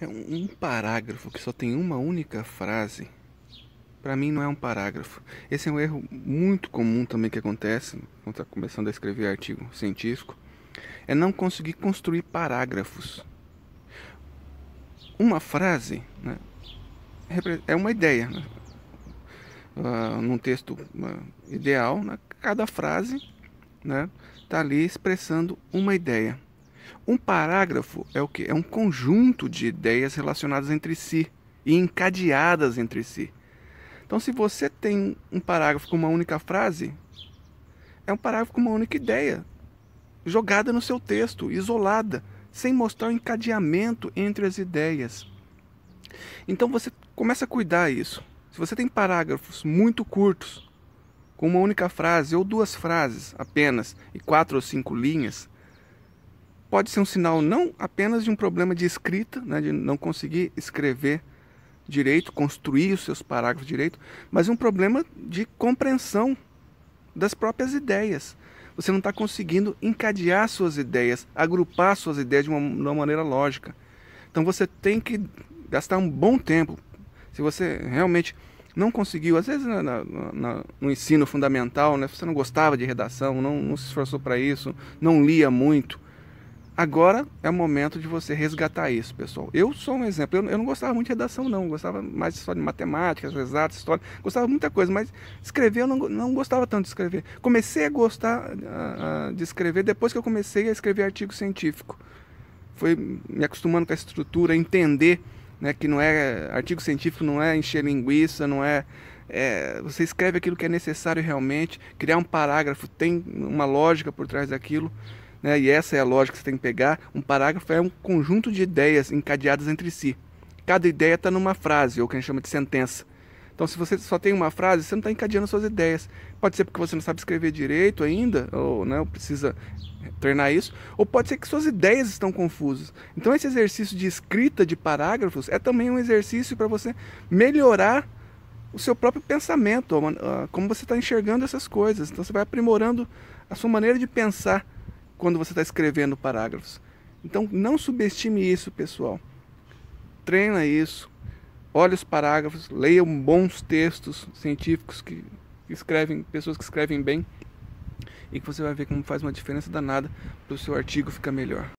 É um, parágrafo que só tem uma única frase. Para mim não é um parágrafo. Esse é um erro muito comum também que acontece quando está começando a escrever artigo científico. É não conseguir construir parágrafos. Uma frase né, é uma ideia. Né? Uh, num texto uh, ideal, né, cada frase está né, ali expressando uma ideia. Um parágrafo é o que é um conjunto de ideias relacionadas entre si e encadeadas entre si. Então, se você tem um parágrafo com uma única frase, é um parágrafo com uma única ideia jogada no seu texto, isolada, sem mostrar o encadeamento entre as ideias. Então você começa a cuidar isso. Se você tem parágrafos muito curtos, com uma única frase ou duas frases apenas e quatro ou cinco linhas, pode ser um sinal não apenas de um problema de escrita, né, de não conseguir escrever direito, construir os seus parágrafos direito, mas um problema de compreensão das próprias ideias. Você não está conseguindo encadear suas ideias, agrupar suas ideias de uma, de uma maneira lógica. Então você tem que gastar um bom tempo. Se você realmente não conseguiu, às vezes na, na, na, no ensino fundamental, né, você não gostava de redação, não, não se esforçou para isso, não lia muito, Agora é o momento de você resgatar isso, pessoal. Eu sou um exemplo. Eu, eu não gostava muito de redação, não. Eu gostava mais só de matemática, exatas, história. Gostava de muita coisa, mas escrever eu não, não gostava tanto de escrever. Comecei a gostar uh, de escrever depois que eu comecei a escrever artigo científico. Foi me acostumando com a estrutura, entender né, que não é artigo científico, não é encher linguiça, não é é, você escreve aquilo que é necessário realmente, criar um parágrafo, tem uma lógica por trás daquilo né, e essa é a lógica que você tem que pegar, um parágrafo é um conjunto de ideias encadeadas entre si. Cada ideia está numa frase, ou que a gente chama de sentença. Então, se você só tem uma frase, você não está encadeando suas ideias. Pode ser porque você não sabe escrever direito ainda, ou né, ou precisa treinar isso, ou pode ser que suas ideias estão confusas. Então, esse exercício de escrita de parágrafos é também um exercício para você melhorar o seu próprio pensamento, como você está enxergando essas coisas. Então, você vai aprimorando a sua maneira de pensar quando você está escrevendo parágrafos. Então não subestime isso, pessoal. Treina isso. Olhe os parágrafos, leia bons textos científicos que escrevem, pessoas que escrevem bem, e que você vai ver como faz uma diferença danada para o seu artigo ficar melhor.